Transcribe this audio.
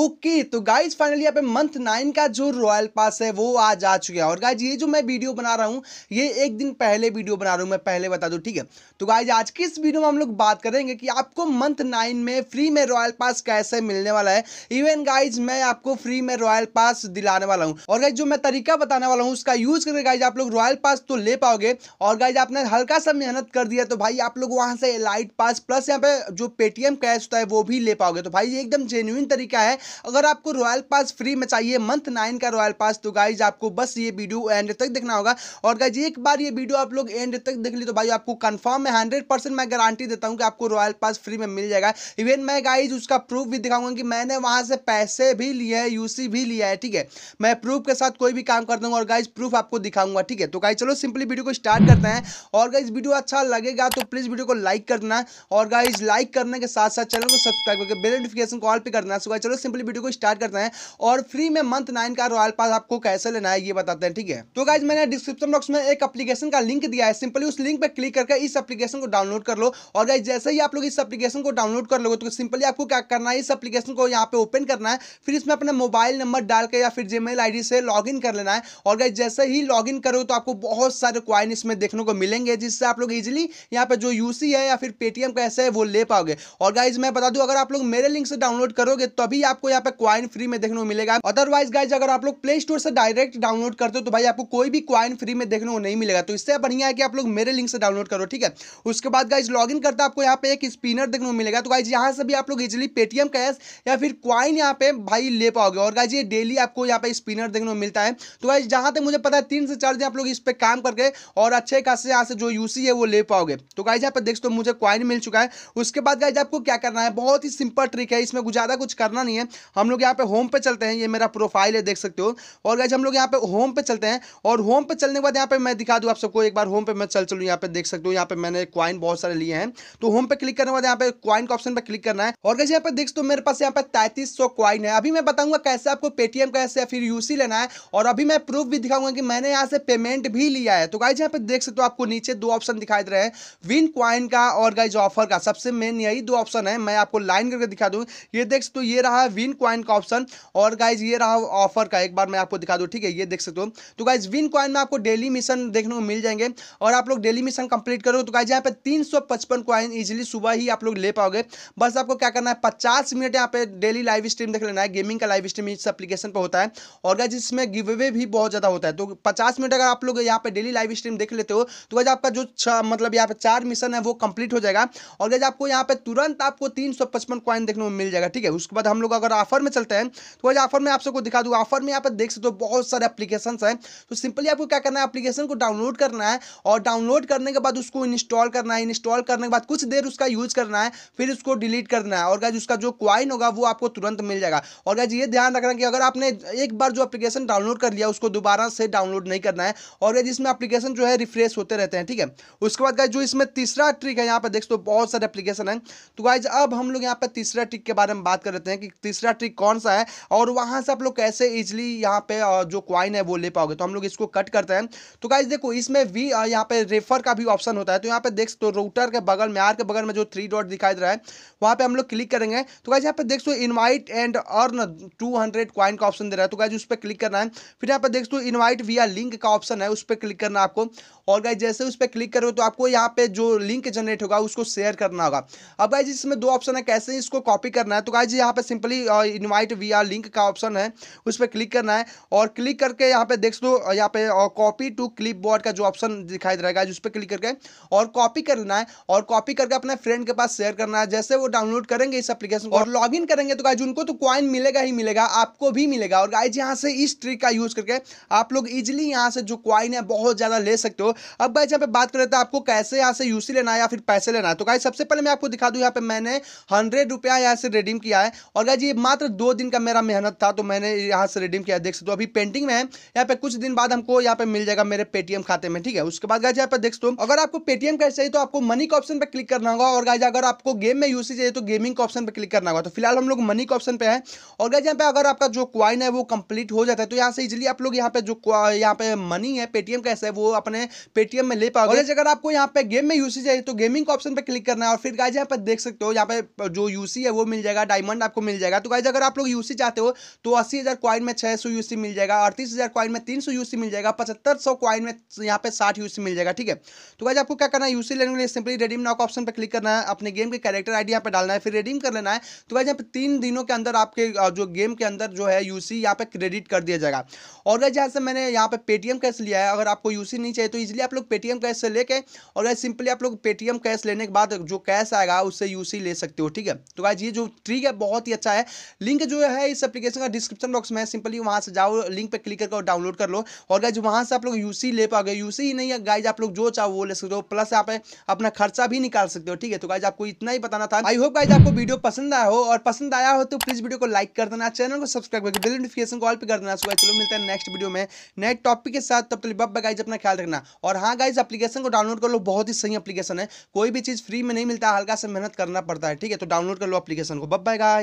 okay तो guys finally यहाँ पे मंथ नाइन का जो रॉयल पास है वो आज आ चुका है और गाइज ये जो मैं वीडियो बना रहा हूँ ये एक दिन पहले वीडियो बना रहा हूँ मैं पहले बता दूँ ठीक है तो गाइज आज की इस वीडियो में हम लोग बात करेंगे कि आपको मंथ नाइन में फ्री में रॉयल पास कैसे मिलने वाला है इवन गाइज मैं आपको फ्री में रॉयल पास दिलाने वाला हूँ और गाइज जो मैं तरीका बताने वाला हूँ उसका यूज करके गाइज आप लोग रॉयल पास तो ले पाओगे और गाइज आपने हल्का सा मेहनत कर दिया तो भाई आप लोग वहाँ से लाइट पास प्लस यहाँ पे जो पेटीएम कैश होता है वो भी ले पाओगे तो भाई ये एकदम जेन्यून तरीका है अगर आपको रॉयल पास फ्री में चाहिए मंथ नाइन का रॉयल पास तो गाइज आपको बस ये वीडियो एंड तक देखना होगा और गाइज एक बार ये वीडियो आप लोग एंड तक देख ली तो भाई आपको कन्फर्म है हंड्रेड मैं गारंटी देता हूँ कि आपको रॉयल पास फ्री में मिल जाएगा इवन मैं गाइज उसका प्रूफ भी दिखाऊंगा कि मैंने वहाँ से पैसे भी लिए है यूसी भी लिया है ठीक है मैं प्रूफ के साथ कोई भी काम कर दूंगा और गाइज प्रूफ आपको दिखाऊंगा ठीक है तो गाइज चलो सिंपली वीडियो को स्टार्ट करते हैं और गाइज वीडियो अच्छा लगेगा तो प्लीज़ वीडियो को लाइक करना और गाइज लाइक करने के साथ साथ चैनल को सब्सक्राइब करके बेल नोटिफिकेशन कॉल पर करना सो गाइज चलो सिंपली वीडियो को स्टार्ट करते हैं और फ्री में मंथ नाइन का रॉयल पास आपको कैसे लेना है ये बताते हैं ठीक है तो गाइज मैंने डिस्क्रिप्शन बॉक्स में एक अपलीकेशन का लिंक दिया है सिंपली उस लिंक पर क्लिक करके इस अपलीकेशन को डाउनलोड कर लो और गाइज जैसे ही आप लोग इस अपलीकेशन को डाउनलोड कर लोगे तो सिंपली आपको क्या करना है इस अपलीकेशन को यहाँ पे ओपन करना है फिर इसमें अपने मोबाइल नंबर डाल के या फिर जीमेल आईडी से लॉगिन कर लेना है और गाइज जैसे ही लॉगिन करो तो आपको बहुत सारे क्वाइन इसमें देखने को मिलेंगे जिससे आप लोग इजिली यहाँ पे जो यूसी है या फिर पेटीएम कैसे है वो ले पाओगे और गाइज मैं बता दूँ अगर आप लोग मेरे लिंक से डाउनलोड करोगे तभी आप आपको यहाँ पे क्वाइन फ्री में देखने को मिलेगा अदरवाइज गाइज अगर आप लोग प्ले स्टोर से डायरेक्ट डाउनलोड करते हो तो भाई आपको कोई भी क्वाइन फ्री में देखने को नहीं मिलेगा तो इससे बढ़िया है कि आप लोग मेरे लिंक से डाउनलोड करो ठीक है उसके बाद गाइज लॉग इन करता आपको यहाँ पे एक स्पिनर देखने को मिलेगा तो गाइज यहाँ से भी आप लोग इजिली पेटीएम कैश या फिर क्वाइन यहाँ पे भाई ले पाओगे और गाइज ये डेली आपको यहाँ पे स्पिनर देखने को मिलता है तो गाइज जहाँ तक मुझे पता है तीन से चार दिन आप लोग इस पर काम करके और अच्छे खासे यहाँ से जो यूसी है वो ले पाओगे तो गाइज यहाँ पर देख दो मुझे क्वाइन मिल चुका है उसके बाद गाइज आपको क्या करना है बहुत ही सिंपल ट्रिक है इसमें ज्यादा कुछ करना नहीं है है हम लोग यहाँ पे होम पे चलते हैं ये मेरा प्रोफाइल है देख सकते हो और गाइज हम लोग यहाँ पे होम पे चलते हैं और होम पे चलने के बाद यहाँ पे मैं दिखा दूँ आप सबको एक बार होम पे मैं चल चलूँ यहाँ पे देख सकते हो यहाँ पे मैंने क्वाइन बहुत सारे लिए हैं तो होम पे क्लिक करने के बाद यहाँ पे क्वाइन का ऑप्शन पर क्लिक करना है और गाइज यहाँ पे देख सकते हो मेरे पास यहाँ पे तैतीस सौ क्वाइन है अभी मैं बताऊँगा कैसे आपको पेटीएम कैसे या फिर यूसी लेना है और अभी मैं प्रूफ भी दिखाऊंगा कि मैंने यहाँ से पेमेंट भी लिया है तो गाइज यहाँ पे देख सकते हो आपको नीचे दो ऑप्शन दिखाई दे रहे हैं विन क्वाइन का और गाइज ऑफर का सबसे मेन यही दो ऑप्शन है मैं आपको लाइन करके दिखा दूँ ये देख सकते हो ये रहा विन क्वाइन का ऑप्शन और गाइज ये रहा ऑफर का एक बार मैं आपको दिखा दूँ ठीक है ये देख सकते हो तो गाइज विन क्वाइन में आपको डेली मिशन देखने को मिल जाएंगे और आप लोग डेली मिशन कंप्लीट करोगे तो गाइज यहाँ पे तीन सौ पचपन क्वाइन ईजिली सुबह ही आप लोग ले पाओगे बस आपको क्या करना है पचास मिनट यहाँ पे डेली लाइव स्ट्रीम देख लेना है गेमिंग का लाइव स्ट्रीम इस एप्लीकेशन पर होता है और गाइज इसमें गिव अवे भी बहुत ज़्यादा होता है तो पचास मिनट अगर आप लोग यहाँ पे डेली लाइव स्ट्रीम देख लेते हो तो गाइज आपका जो मतलब यहाँ पे चार मिशन है वो कंप्लीट हो जाएगा और गाइज आपको यहाँ पे तुरंत आपको तीन सौ पचपन क्वाइन देखने को मिल जाएगा ठीक है उसके बाद हम लोग अगर ऑफर में चलते हैं तो आज ऑफर में आप सबको दिखा दूँ ऑफर में यहाँ पर देख सकते हो बहुत सारे एप्लीकेशन हैं तो सिंपली आपको क्या करना है एप्लीकेशन को डाउनलोड करना है और डाउनलोड करने के बाद उसको इंस्टॉल करना है इंस्टॉल करने के बाद कुछ देर उसका यूज करना है फिर उसको डिलीट करना है और गाइज उसका जो क्वाइन होगा वो आपको तुरंत मिल जाएगा और गाइज ये ध्यान रखना कि अगर आपने एक बार जो एप्लीकेशन डाउनलोड कर लिया उसको दोबारा से डाउनलोड नहीं करना है और गाइज इसमें एप्लीकेशन जो है रिफ्रेश होते रहते हैं ठीक है उसके बाद गाइज जो इसमें तीसरा ट्रिक है यहाँ पर देख सकते बहुत सारे एप्लीकेशन है तो गाइज अब हम लोग यहाँ पर तीसरा ट्रिक के बारे में बात कर लेते हैं कि तीसरा ट्रिक कौन सा है और वहां से आप लोग कैसे इजिली यहाँ पे जो क्वाइन है वो ले पाओगे तो हम लोग इसको कट करते हैं तो गाइज देखो इसमें वी यहाँ पे रेफर का भी ऑप्शन होता है तो यहाँ पे देख तो रूटर के बगल में आर के बगल में जो थ्री डॉट दिखाई दे रहा है वहां पे हम लोग क्लिक करेंगे तो गाइज यहाँ पे देख so invite and earn two hundred का ऑप्शन दे रहा है तो गाइज उस पर क्लिक करना है फिर यहाँ पे देख सो इन्वाइट वी लिंक का ऑप्शन है उस पर क्लिक करना है आपको और गाइज जैसे उस पर क्लिक करो तो आपको यहाँ पे जो लिंक जनरेट होगा उसको शेयर करना होगा अब गाइज इसमें दो ऑप्शन है कैसे इसको कॉपी करना है तो गाइज यहाँ पे simply invite we are link का ऑप्शन है उस पर क्लिक करना है और क्लिक करके यहाँ पे देख सो यहाँ पे कॉपी टू क्लिप बोर्ड का जो ऑप्शन दिखाई दे रहेगा है उस पर क्लिक करके और कॉपी कर लेना है और कॉपी करके अपने फ्रेंड के पास शेयर करना है जैसे वो डाउनलोड करेंगे इस एप्लीकेशन और लॉग करेंगे तो गाइज उनको तो क्वाइन मिलेगा ही मिलेगा आपको भी मिलेगा और गाइज यहाँ से इस ट्रिक का यूज करके आप लोग इजिली यहाँ से जो क्वाइन है बहुत ज़्यादा ले सकते हो अब गाइज यहाँ पे बात कर रहे थे आपको कैसे यहाँ से यूसी लेना है या फिर पैसे लेना है तो गाइज सबसे पहले मैं आपको दिखा दू यहाँ पे मैंने हंड्रेड रुपया यहाँ से रिडीम किया है और गाइज ये ये मात्र दो दिन का मेरा मेहनत था तो मैंने यहाँ से रिडीम किया देख सकते हो अभी पेंटिंग में है यहाँ पे कुछ दिन बाद हमको यहाँ पे मिल जाएगा मेरे पेटीएम खाते में ठीक है उसके बाद गाय यहाँ पे देख सकते हो अगर आपको पेटीएम का चाहिए तो आपको मनी का ऑप्शन पर क्लिक करना होगा और गाय अगर आपको गेम में यूसी चाहिए तो गेमिंग का ऑप्शन पर क्लिक करना होगा तो फिलहाल हम लोग मनी का ऑप्शन पे है और गाय यहाँ पे अगर आपका जो क्वाइन है वो कंप्लीट हो जाता है तो यहाँ से इजिली आप लोग यहाँ पे जो यहाँ पे मनी है पेटीएम का है वो अपने पेटीएम में ले पाओगे अगर आपको यहाँ पे गेम में यूसी चाहिए तो गेमिंग का ऑप्शन पर क्लिक करना है और फिर गाय यहाँ पे देख सकते हो यहाँ पे जो यूसी है वो मिल जाएगा डायमंड आपको मिल जाएगा तो गाइज अगर आप लोग यूसी चाहते हो तो अस्सी हज़ार क्वाइन में छः सौ यूसी मिल जाएगा अड़तीस हज़ार क्वाइन में तीन सौ यूसी मिल जाएगा पचहत्तर सौ क्वाइन में यहाँ पे साठ यूसी मिल जाएगा ठीक है तो गाइज आपको क्या करना है यूसी लेने के लिए सिंपली रेडीम नॉक ऑप्शन पर क्लिक करना है अपने गेम के कैरेक्टर आईडी यहाँ पे डालना है फिर रेडीम कर लेना है तो गाइज यहाँ पे तीन दिनों के अंदर आपके जो गेम के अंदर जो है यूसी यहाँ पे क्रेडिट कर दिया जाएगा और गाइज यहाँ से मैंने यहाँ पे पेटीएम कैश लिया है अगर आपको यूसी नहीं चाहिए तो इजिली आप लोग पेटीएम कैश से लेके और गाइज सिंपली आप लोग पेटीएम कैश लेने के बाद जो कैश आएगा उससे यूसी ले सकते हो ठीक है तो गाइज ये जो ट्रिक है बहुत ही अच्छा है लिंक जो है इस एप्लीकेशन का डिस्क्रिप्शन बॉक्स में सिंपली वहां से जाओ लिंक पर क्लिक करके डाउनलोड कर लो और गाइज वहां से आप लोग यूसी ले पाओगे यूसी ही नहीं है गाइज आप लोग जो चाहो वो ले सकते हो प्लस आप अपना खर्चा भी निकाल सकते हो ठीक है तो गाइज आपको इतना ही बताना था आई होप गाइज आपको वीडियो पसंद आया हो और पसंद आया हो तो प्लीज़ वीडियो को लाइक कर देना चैनल को सब्सक्राइब करके बिल नोटिफिकेशन कॉल पर कर देना सुबह चलो मिलते हैं नेक्स्ट वीडियो में नए टॉपिक के साथ तब तक बब गाइज अपना ख्याल रखना और हाँ गाइज एप्लीकेशन को डाउनलोड कर लो बहुत ही सही एप्लीकेशन है कोई भी चीज़ फ्री में नहीं मिलता हल्का से मेहनत करना पड़ता है ठीक है तो डाउनलोड कर लो एप्लीकेशन को बब बाय गाइज